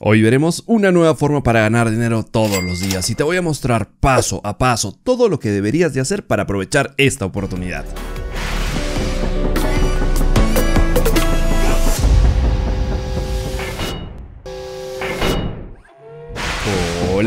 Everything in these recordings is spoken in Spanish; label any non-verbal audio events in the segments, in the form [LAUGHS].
Hoy veremos una nueva forma para ganar dinero todos los días y te voy a mostrar paso a paso todo lo que deberías de hacer para aprovechar esta oportunidad.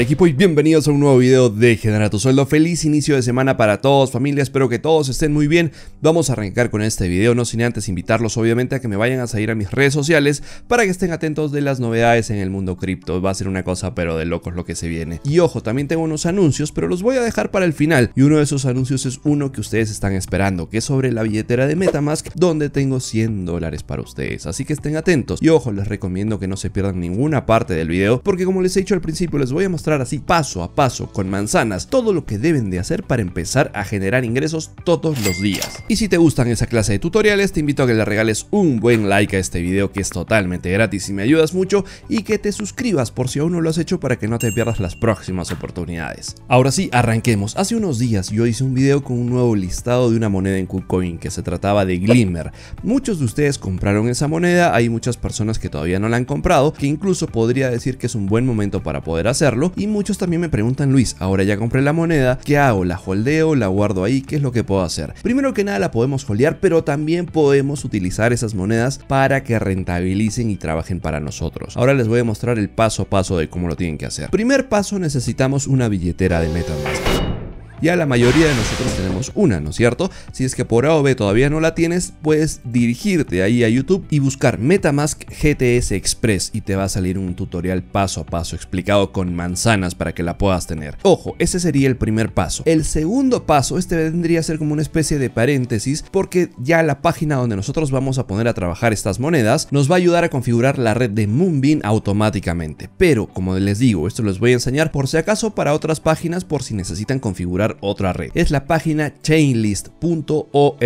equipo y bienvenidos a un nuevo video de Genera tu Sueldo. Feliz inicio de semana para todos, familia. Espero que todos estén muy bien. Vamos a arrancar con este video, no sin antes invitarlos obviamente a que me vayan a seguir a mis redes sociales para que estén atentos de las novedades en el mundo cripto. Va a ser una cosa pero de locos lo que se viene. Y ojo, también tengo unos anuncios, pero los voy a dejar para el final. Y uno de esos anuncios es uno que ustedes están esperando, que es sobre la billetera de Metamask, donde tengo 100 dólares para ustedes. Así que estén atentos. Y ojo, les recomiendo que no se pierdan ninguna parte del video, porque como les he dicho al principio, les voy a mostrar así paso a paso con manzanas todo lo que deben de hacer para empezar a generar ingresos todos los días. Y si te gustan esa clase de tutoriales te invito a que le regales un buen like a este video que es totalmente gratis y me ayudas mucho y que te suscribas por si aún no lo has hecho para que no te pierdas las próximas oportunidades. Ahora sí, arranquemos. Hace unos días yo hice un video con un nuevo listado de una moneda en KuCoin que se trataba de Glimmer. Muchos de ustedes compraron esa moneda, hay muchas personas que todavía no la han comprado, que incluso podría decir que es un buen momento para poder hacerlo y muchos también me preguntan, Luis, ahora ya compré la moneda, ¿qué hago? ¿La holdeo? ¿La guardo ahí? ¿Qué es lo que puedo hacer? Primero que nada la podemos holdear, pero también podemos utilizar esas monedas para que rentabilicen y trabajen para nosotros. Ahora les voy a mostrar el paso a paso de cómo lo tienen que hacer. Primer paso necesitamos una billetera de MetaMask. Ya la mayoría de nosotros tenemos una, ¿no es cierto? Si es que por A o B todavía no la tienes, puedes dirigirte ahí a YouTube y buscar Metamask GTS Express y te va a salir un tutorial paso a paso explicado con manzanas para que la puedas tener. Ojo, ese sería el primer paso. El segundo paso, este vendría a ser como una especie de paréntesis porque ya la página donde nosotros vamos a poner a trabajar estas monedas nos va a ayudar a configurar la red de Moonbeam automáticamente. Pero, como les digo, esto les voy a enseñar por si acaso para otras páginas por si necesitan configurar otra red. Es la página chainlist.org,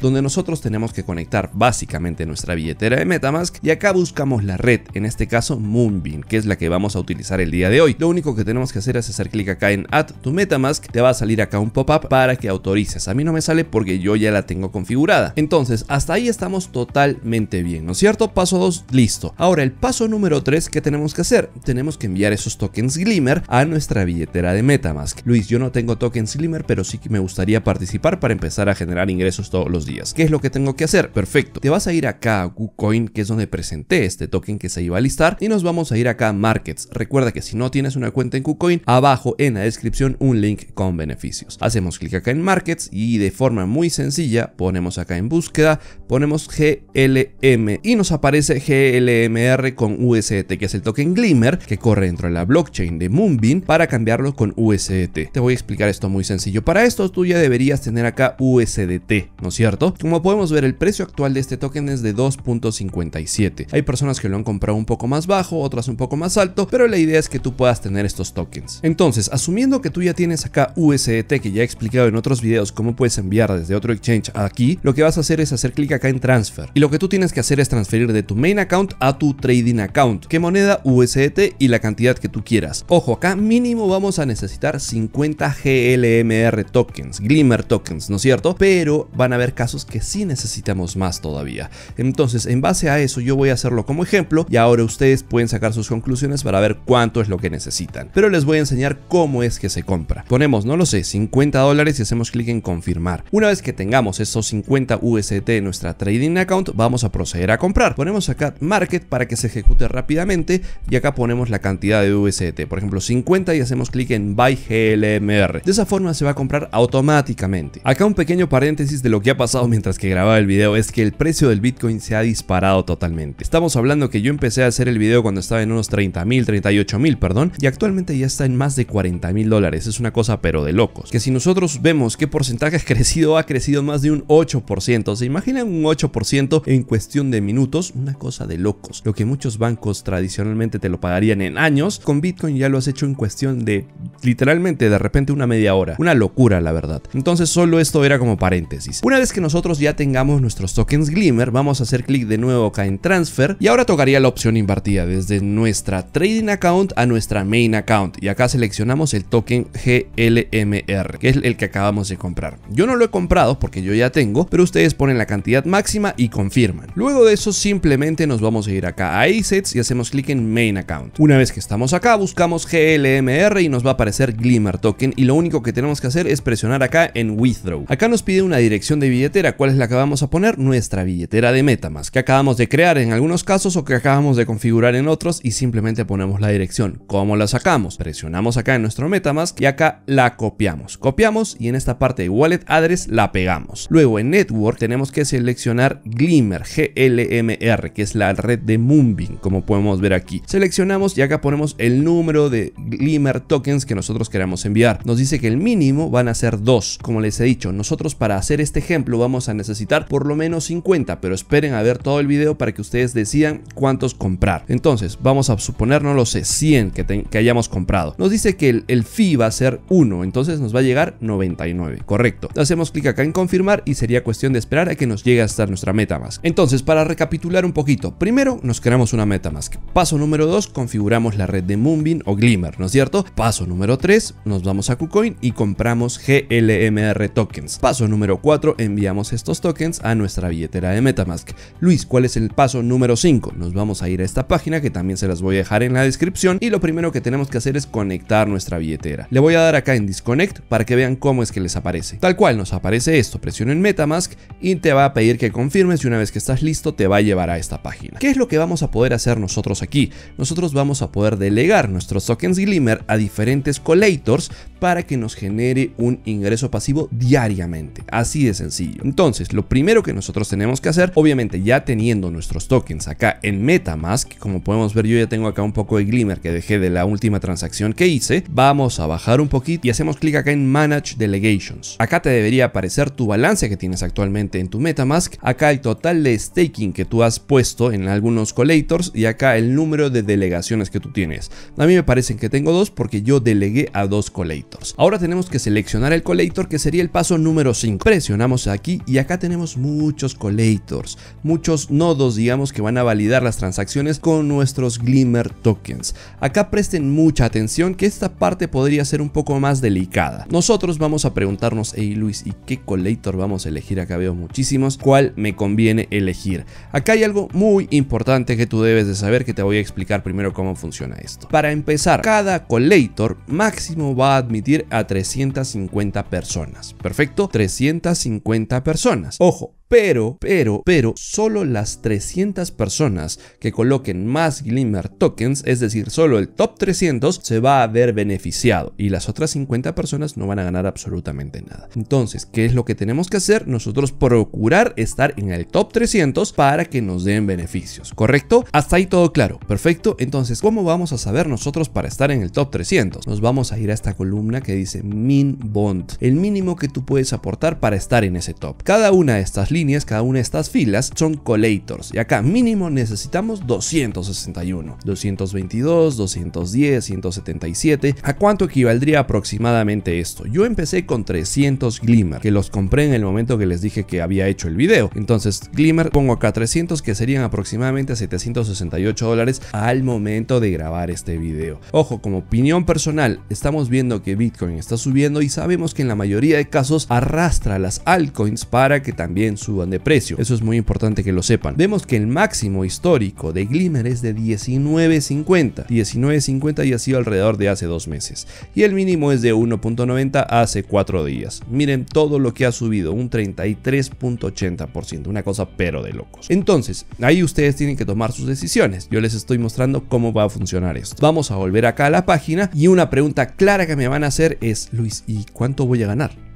donde nosotros tenemos que conectar básicamente nuestra billetera de Metamask y acá buscamos la red, en este caso Moonbeam, que es la que vamos a utilizar el día de hoy. Lo único que tenemos que hacer es hacer clic acá en Add to Metamask, te va a salir acá un pop-up para que autorices. A mí no me sale porque yo ya la tengo configurada. Entonces, hasta ahí estamos totalmente bien, ¿no es cierto? Paso 2, listo. Ahora, el paso número 3 que tenemos que hacer, tenemos que enviar esos tokens Glimmer a nuestra billetera de Metamask. Luis, yo no tengo tokens en Slimmer pero sí que me gustaría participar para empezar a generar ingresos todos los días. ¿Qué es lo que tengo que hacer? Perfecto. Te vas a ir acá a KuCoin que es donde presenté este token que se iba a listar, y nos vamos a ir acá a Markets. Recuerda que si no tienes una cuenta en KuCoin, abajo en la descripción un link con beneficios. Hacemos clic acá en Markets y de forma muy sencilla ponemos acá en búsqueda, ponemos GLM y nos aparece GLMR con USDT, que es el token Glimmer que corre dentro de la blockchain de Moonbeam para cambiarlo con USDT. Te voy a explicar esto muy sencillo. Para esto tú ya deberías tener acá USDT, ¿no es cierto? Como podemos ver, el precio actual de este token es de 2.57. Hay personas que lo han comprado un poco más bajo, otras un poco más alto, pero la idea es que tú puedas tener estos tokens. Entonces, asumiendo que tú ya tienes acá USDT, que ya he explicado en otros videos cómo puedes enviar desde otro exchange aquí, lo que vas a hacer es hacer clic acá en transfer. Y lo que tú tienes que hacer es transferir de tu main account a tu trading account, ¿Qué moneda USDT y la cantidad que tú quieras. Ojo, acá mínimo vamos a necesitar 50 GL LMR tokens, Glimmer tokens, ¿no es cierto? Pero van a haber casos que sí necesitamos más todavía. Entonces, en base a eso, yo voy a hacerlo como ejemplo y ahora ustedes pueden sacar sus conclusiones para ver cuánto es lo que necesitan. Pero les voy a enseñar cómo es que se compra. Ponemos, no lo sé, 50 dólares y hacemos clic en confirmar. Una vez que tengamos esos 50 UST en nuestra trading account, vamos a proceder a comprar. Ponemos acá market para que se ejecute rápidamente y acá ponemos la cantidad de USDT, por ejemplo 50 y hacemos clic en buy GLMR. Forma se va a comprar automáticamente. Acá un pequeño paréntesis de lo que ha pasado mientras que grababa el video es que el precio del Bitcoin se ha disparado totalmente. Estamos hablando que yo empecé a hacer el video cuando estaba en unos 30 mil, 38 mil, perdón, y actualmente ya está en más de 40 mil dólares. Es una cosa pero de locos. Que si nosotros vemos qué porcentaje ha [LAUGHS] crecido, ha crecido más de un 8%. ¿Se imaginan un 8% en cuestión de minutos? Una cosa de locos. Lo que muchos bancos tradicionalmente te lo pagarían en años, con Bitcoin ya lo has hecho en cuestión de literalmente de repente una media hora una locura, la verdad. Entonces solo esto era como paréntesis. Una vez que nosotros ya tengamos nuestros tokens Glimmer, vamos a hacer clic de nuevo acá en Transfer y ahora tocaría la opción invertida desde nuestra Trading Account a nuestra Main Account y acá seleccionamos el token GLMR, que es el que acabamos de comprar. Yo no lo he comprado porque yo ya tengo, pero ustedes ponen la cantidad máxima y confirman. Luego de eso simplemente nos vamos a ir acá a Assets y hacemos clic en Main Account. Una vez que estamos acá buscamos GLMR y nos va a aparecer Glimmer Token y lo único que que tenemos que hacer es presionar acá en Withdraw. Acá nos pide una dirección de billetera, cuál es la que vamos a poner, nuestra billetera de Metamask, que acabamos de crear en algunos casos o que acabamos de configurar en otros y simplemente ponemos la dirección. ¿Cómo la sacamos? Presionamos acá en nuestro Metamask y acá la copiamos. Copiamos y en esta parte de Wallet Address la pegamos. Luego en Network tenemos que seleccionar Glimmer, GLMR, que es la red de Moonbeam, como podemos ver aquí. Seleccionamos y acá ponemos el número de Glimmer tokens que nosotros queremos enviar. Nos dice que el mínimo van a ser dos. Como les he dicho, nosotros para hacer este ejemplo vamos a necesitar por lo menos 50, pero esperen a ver todo el video para que ustedes decidan cuántos comprar. Entonces, vamos a suponernos los 100 que, que hayamos comprado. Nos dice que el, el fee va a ser 1, entonces nos va a llegar 99, correcto. Hacemos clic acá en confirmar y sería cuestión de esperar a que nos llegue a estar nuestra MetaMask. Entonces, para recapitular un poquito, primero nos creamos una MetaMask. Paso número 2, configuramos la red de Moonbeam o Glimmer, ¿no es cierto? Paso número 3, nos vamos a KuCoin y compramos GLMR tokens. Paso número 4, enviamos estos tokens a nuestra billetera de Metamask. Luis, ¿cuál es el paso número 5? Nos vamos a ir a esta página que también se las voy a dejar en la descripción y lo primero que tenemos que hacer es conectar nuestra billetera. Le voy a dar acá en Disconnect para que vean cómo es que les aparece. Tal cual nos aparece esto, presionen Metamask y te va a pedir que confirmes y una vez que estás listo te va a llevar a esta página. ¿Qué es lo que vamos a poder hacer nosotros aquí? Nosotros vamos a poder delegar nuestros tokens Glimmer a diferentes collators para que nos genere un ingreso pasivo diariamente. Así de sencillo. Entonces, lo primero que nosotros tenemos que hacer, obviamente ya teniendo nuestros tokens acá en Metamask, como podemos ver yo ya tengo acá un poco de Glimmer que dejé de la última transacción que hice, vamos a bajar un poquito y hacemos clic acá en Manage Delegations. Acá te debería aparecer tu balance que tienes actualmente en tu Metamask, acá el total de staking que tú has puesto en algunos collators y acá el número de delegaciones que tú tienes. A mí me parecen que tengo dos porque yo delegué a dos collators. Ahora tenemos que seleccionar el collector que sería el paso número 5. Presionamos aquí y acá tenemos muchos collectors, muchos nodos digamos que van a validar las transacciones con nuestros Glimmer tokens. Acá presten mucha atención que esta parte podría ser un poco más delicada. Nosotros vamos a preguntarnos, hey Luis, ¿y qué collector vamos a elegir? Acá veo muchísimos, ¿cuál me conviene elegir? Acá hay algo muy importante que tú debes de saber que te voy a explicar primero cómo funciona esto. Para empezar, cada collector máximo va a admitir a 350 personas. Perfecto, 350 personas. Ojo, pero, pero, pero, solo las 300 personas que coloquen más Glimmer tokens, es decir, solo el top 300, se va a ver beneficiado y las otras 50 personas no van a ganar absolutamente nada. Entonces, ¿qué es lo que tenemos que hacer? Nosotros procurar estar en el top 300 para que nos den beneficios, ¿correcto? Hasta ahí todo claro, perfecto. Entonces, ¿cómo vamos a saber nosotros para estar en el top 300? Nos vamos a ir a esta columna que dice Min Bond, el mínimo que tú puedes aportar para estar en ese top. Cada una de estas líneas cada una de estas filas, son collators. Y acá mínimo necesitamos 261. 222, 210, 177. ¿A cuánto equivaldría aproximadamente esto? Yo empecé con 300 Glimmer, que los compré en el momento que les dije que había hecho el video. Entonces, Glimmer pongo acá 300, que serían aproximadamente 768 dólares al momento de grabar este video. Ojo, como opinión personal, estamos viendo que Bitcoin está subiendo y sabemos que en la mayoría de casos arrastra las altcoins para que también suban suban de precio. Eso es muy importante que lo sepan. Vemos que el máximo histórico de Glimmer es de 19.50. 19.50 y ha sido alrededor de hace dos meses. Y el mínimo es de 1.90 hace cuatro días. Miren todo lo que ha subido, un 33.80%. Una cosa pero de locos. Entonces, ahí ustedes tienen que tomar sus decisiones. Yo les estoy mostrando cómo va a funcionar esto. Vamos a volver acá a la página y una pregunta clara que me van a hacer es, Luis, ¿y cuánto voy a ganar?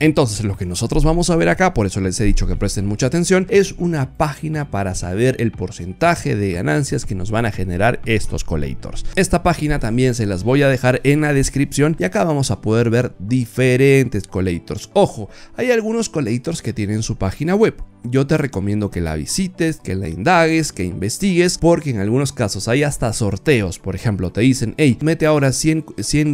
Entonces lo que nosotros vamos a ver acá, por eso les he dicho que presten mucha atención, es una página para saber el porcentaje de ganancias que nos van a generar estos collectors. Esta página también se las voy a dejar en la descripción y acá vamos a poder ver diferentes collectors. Ojo, hay algunos collectors que tienen su página web, yo te recomiendo que la visites, que la indagues, que investigues, porque en algunos casos hay hasta sorteos. Por ejemplo, te dicen, hey, mete ahora 100,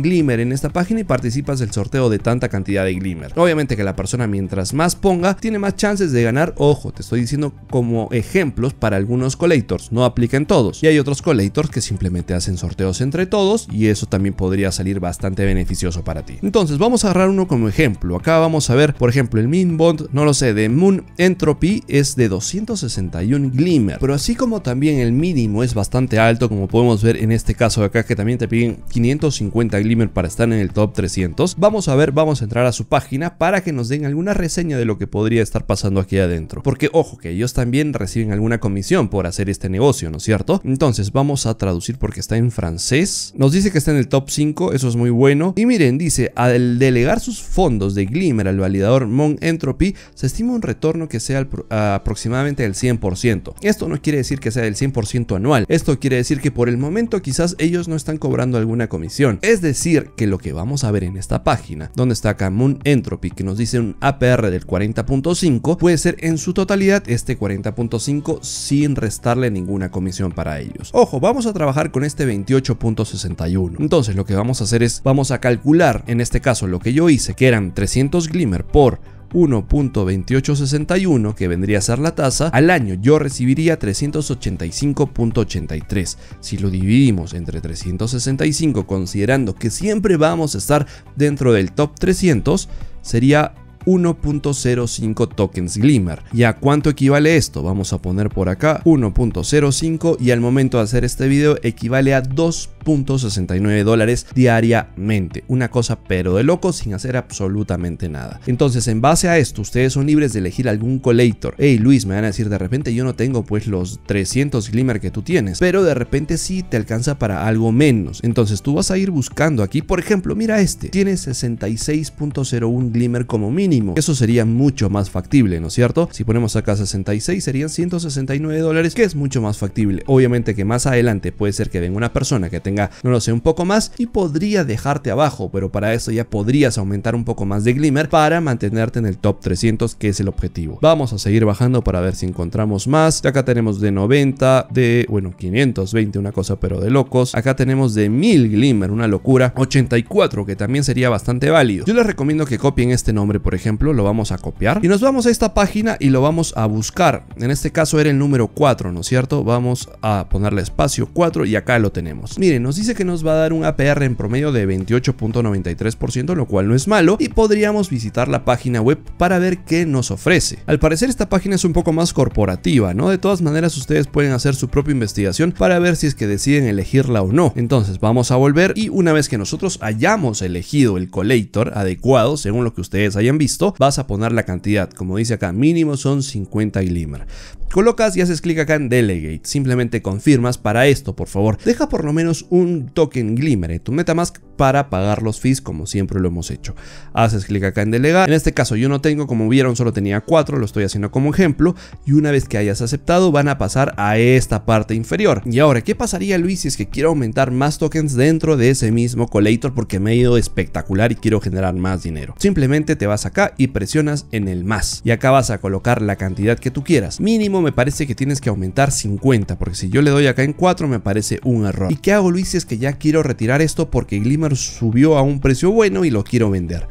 Glimmer en esta página y participas del sorteo de tanta cantidad de Glimmer. Obviamente que la persona mientras más ponga, tiene más chances de ganar. Ojo, te estoy diciendo como ejemplos para algunos collectors, no apliquen todos. Y hay otros collectors que simplemente hacen sorteos entre todos y eso también podría salir bastante beneficioso para ti. Entonces, vamos a agarrar uno como ejemplo. Acá vamos a ver, por ejemplo, el Min Bond, no lo sé, de Moon Entropy es de 261 glimmer, pero así como también el mínimo es bastante alto, como podemos ver en este caso de acá que también te piden 550 glimmer para estar en el top 300, vamos a ver, vamos a entrar a su página para que nos den alguna reseña de lo que podría estar pasando aquí adentro, porque ojo que ellos también reciben alguna comisión por hacer este negocio, ¿no es cierto? Entonces vamos a traducir porque está en francés, nos dice que está en el top 5, eso es muy bueno, y miren, dice, al delegar sus fondos de glimmer al validador Mon Entropy, se estima un retorno que sea aproximadamente el 100%. Esto no quiere decir que sea del 100% anual, esto quiere decir que por el momento quizás ellos no están cobrando alguna comisión. Es decir, que lo que vamos a ver en esta página, donde está Moon Entropy, que nos dice un APR del 40.5, puede ser en su totalidad este 40.5 sin restarle ninguna comisión para ellos. Ojo, vamos a trabajar con este 28.61. Entonces lo que vamos a hacer es, vamos a calcular, en este caso lo que yo hice, que eran 300 Glimmer por 1.2861, que vendría a ser la tasa, al año yo recibiría 385.83. Si lo dividimos entre 365, considerando que siempre vamos a estar dentro del top 300, sería 1.05 tokens Glimmer. ¿Y a cuánto equivale esto? Vamos a poner por acá 1.05 y al momento de hacer este video equivale a 2. 69 dólares diariamente. Una cosa pero de loco sin hacer absolutamente nada. Entonces, en base a esto, ustedes son libres de elegir algún collector. Hey Luis, me van a decir de repente yo no tengo pues los 300 glimmer que tú tienes, pero de repente sí te alcanza para algo menos. Entonces tú vas a ir buscando aquí, por ejemplo, mira este, tiene 66.01 glimmer como mínimo. Eso sería mucho más factible, ¿no es cierto? Si ponemos acá 66 serían 169 dólares, que es mucho más factible. Obviamente que más adelante puede ser que venga una persona que tenga no lo sé, un poco más y podría dejarte abajo, pero para eso ya podrías aumentar un poco más de Glimmer para mantenerte en el top 300 que es el objetivo. Vamos a seguir bajando para ver si encontramos más. Acá tenemos de 90, de, bueno, 520, una cosa pero de locos. Acá tenemos de 1000 Glimmer, una locura. 84, que también sería bastante válido. Yo les recomiendo que copien este nombre, por ejemplo, lo vamos a copiar. Y nos vamos a esta página y lo vamos a buscar. En este caso era el número 4, ¿no es cierto? Vamos a ponerle espacio 4 y acá lo tenemos. Miren, nos dice que nos va a dar un APR en promedio de 28.93%, lo cual no es malo, y podríamos visitar la página web para ver qué nos ofrece. Al parecer esta página es un poco más corporativa, ¿no? De todas maneras ustedes pueden hacer su propia investigación para ver si es que deciden elegirla o no. Entonces vamos a volver y una vez que nosotros hayamos elegido el collector adecuado, según lo que ustedes hayan visto, vas a poner la cantidad, como dice acá, mínimo son 50 Glimmer. Colocas y haces clic acá en Delegate. Simplemente confirmas para esto, por favor. Deja por lo menos un token Glimmer en tu Metamask para pagar los fees como siempre lo hemos hecho. Haces clic acá en delegar. En este caso yo no tengo, como vieron, solo tenía cuatro lo estoy haciendo como ejemplo. Y una vez que hayas aceptado van a pasar a esta parte inferior. Y ahora, ¿qué pasaría Luis si es que quiero aumentar más tokens dentro de ese mismo collator porque me ha ido espectacular y quiero generar más dinero? Simplemente te vas acá y presionas en el más. Y acá vas a colocar la cantidad que tú quieras. Mínimo me parece que tienes que aumentar 50, porque si yo le doy acá en 4 me parece un error. ¿Y qué hago Luis es que ya quiero retirar esto porque Glimmer subió a un precio bueno y lo quiero vender?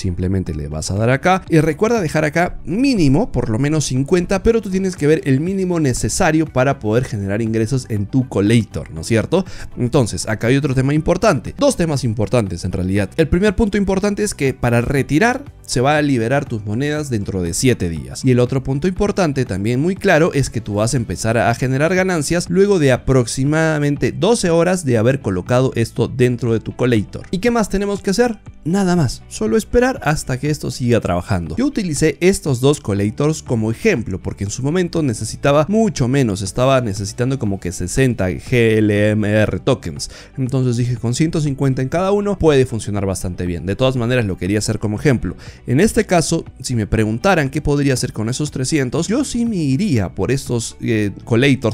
Simplemente le vas a dar acá y recuerda dejar acá mínimo, por lo menos 50, pero tú tienes que ver el mínimo necesario para poder generar ingresos en tu collator, ¿no es cierto? Entonces, acá hay otro tema importante, dos temas importantes en realidad. El primer punto importante es que para retirar se va a liberar tus monedas dentro de 7 días. Y el otro punto importante, también muy claro, es que tú vas a empezar a generar ganancias luego de aproximadamente 12 horas de haber colocado esto dentro de tu collector ¿Y qué más tenemos que hacer? Nada más, solo esperar hasta que esto siga trabajando. Yo utilicé estos dos collectors como ejemplo porque en su momento necesitaba mucho menos, estaba necesitando como que 60 GLMR tokens. Entonces dije con 150 en cada uno puede funcionar bastante bien. De todas maneras lo quería hacer como ejemplo. En este caso, si me preguntaran qué podría hacer con esos 300, yo sí me iría por estos eh,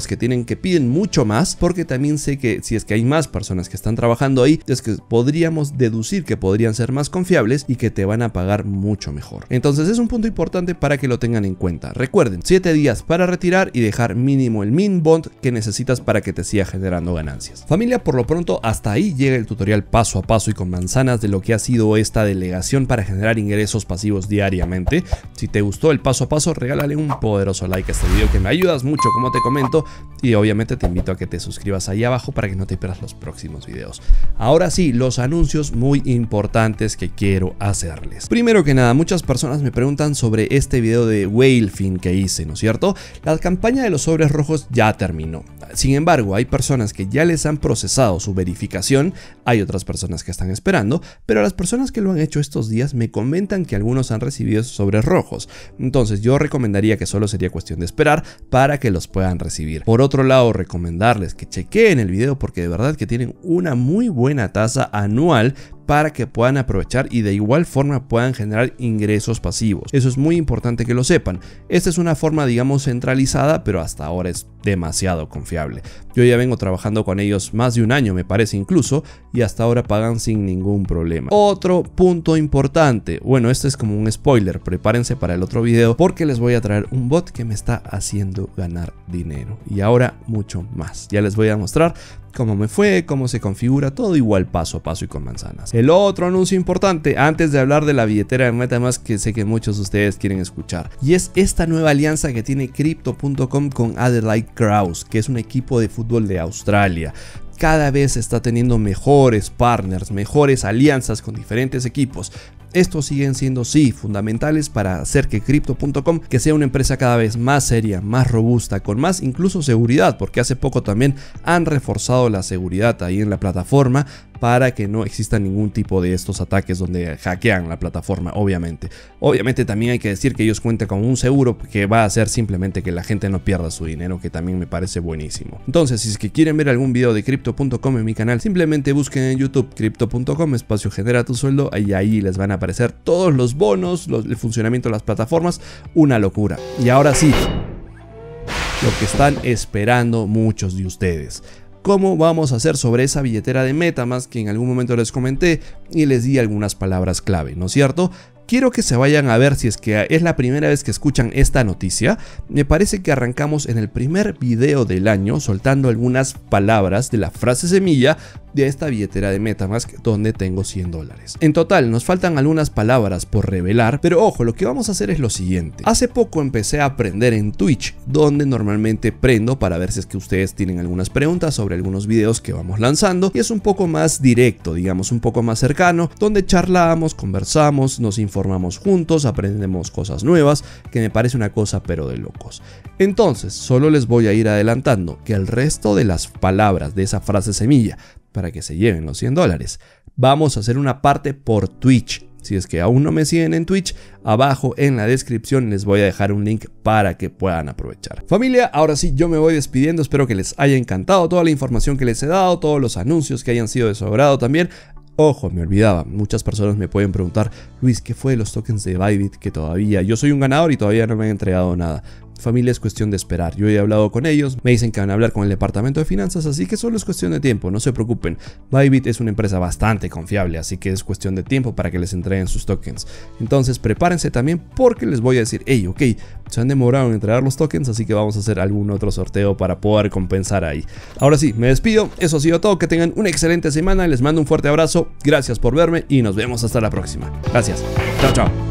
que tienen que piden mucho más porque también sé que si es que hay más personas que están trabajando ahí, es que podríamos deducir que podrían ser más confiables y que te van a pagar mucho mejor. Entonces es un punto importante para que lo tengan en cuenta. Recuerden, 7 días para retirar y dejar mínimo el min bond que necesitas para que te siga generando ganancias. Familia, por lo pronto hasta ahí llega el tutorial paso a paso y con manzanas de lo que ha sido esta delegación para generar ingresos pasivos diariamente. Si te gustó el paso a paso, regálale un poderoso like a este video que me ayudas mucho como te comento y obviamente te invito a que te suscribas ahí abajo para que no te pierdas los próximos videos. Ahora sí, los anuncios muy importantes que quiero hacer. Primero que nada, muchas personas me preguntan sobre este video de Whalefin que hice, ¿no es cierto? La campaña de los sobres rojos ya terminó. Sin embargo, hay personas que ya les han procesado su verificación, hay otras personas que están esperando, pero las personas que lo han hecho estos días me comentan que algunos han recibido sobres rojos. Entonces yo recomendaría que solo sería cuestión de esperar para que los puedan recibir. Por otro lado, recomendarles que chequeen el video porque de verdad que tienen una muy buena tasa anual para que puedan aprovechar y de igual forma puedan generar ingresos pasivos. Eso es muy importante que lo sepan. Esta es una forma digamos centralizada, pero hasta ahora es demasiado confiable. Yo ya vengo trabajando con ellos más de un año me parece incluso y hasta ahora pagan sin ningún problema. Otro punto importante, bueno este es como un spoiler, prepárense para el otro video porque les voy a traer un bot que me está haciendo ganar dinero y ahora mucho más. Ya les voy a mostrar cómo me fue, cómo se configura, todo igual paso a paso y con manzanas. El otro anuncio importante, antes de hablar de la billetera de MetaMask que sé que muchos de ustedes quieren escuchar, y es esta nueva alianza que tiene Crypto.com con Adelaide Kraus, que es un equipo de fútbol de Australia cada vez está teniendo mejores partners, mejores alianzas con diferentes equipos. Estos siguen siendo sí fundamentales para hacer que crypto.com que sea una empresa cada vez más seria, más robusta, con más incluso seguridad, porque hace poco también han reforzado la seguridad ahí en la plataforma para que no exista ningún tipo de estos ataques donde hackean la plataforma, obviamente. Obviamente también hay que decir que ellos cuentan con un seguro que va a hacer simplemente que la gente no pierda su dinero, que también me parece buenísimo. Entonces, si es que quieren ver algún video de crypto.com en mi canal, simplemente busquen en YouTube crypto.com espacio genera tu sueldo y ahí les van a aparecer todos los bonos, el funcionamiento de las plataformas, una locura. Y ahora sí, lo que están esperando muchos de ustedes cómo vamos a hacer sobre esa billetera de Metamask que en algún momento les comenté y les di algunas palabras clave, ¿no es cierto? Quiero que se vayan a ver si es que es la primera vez que escuchan esta noticia. Me parece que arrancamos en el primer video del año soltando algunas palabras de la frase semilla de esta billetera de Metamask donde tengo 100 dólares. En total, nos faltan algunas palabras por revelar, pero ojo, lo que vamos a hacer es lo siguiente. Hace poco empecé a aprender en Twitch, donde normalmente prendo para ver si es que ustedes tienen algunas preguntas sobre algunos videos que vamos lanzando, y es un poco más directo, digamos, un poco más cercano, donde charlamos, conversamos, nos informamos formamos juntos, aprendemos cosas nuevas, que me parece una cosa pero de locos. Entonces, solo les voy a ir adelantando que el resto de las palabras de esa frase semilla, para que se lleven los 100 dólares, vamos a hacer una parte por Twitch. Si es que aún no me siguen en Twitch, abajo en la descripción les voy a dejar un link para que puedan aprovechar. Familia, ahora sí yo me voy despidiendo, espero que les haya encantado toda la información que les he dado, todos los anuncios que hayan sido de también. Ojo, me olvidaba, muchas personas me pueden preguntar, Luis, ¿qué fue de los tokens de Bybit que todavía? Yo soy un ganador y todavía no me han entregado nada. Familia es cuestión de esperar. Yo he hablado con ellos, me dicen que van a hablar con el departamento de finanzas, así que solo es cuestión de tiempo, no se preocupen. Bybit es una empresa bastante confiable, así que es cuestión de tiempo para que les entreguen sus tokens. Entonces prepárense también porque les voy a decir, hey, ok, se han demorado en entregar los tokens, así que vamos a hacer algún otro sorteo para poder compensar ahí. Ahora sí, me despido, eso ha sido todo, que tengan una excelente semana, les mando un fuerte abrazo, gracias por verme y nos vemos hasta la próxima. Gracias, chao chao.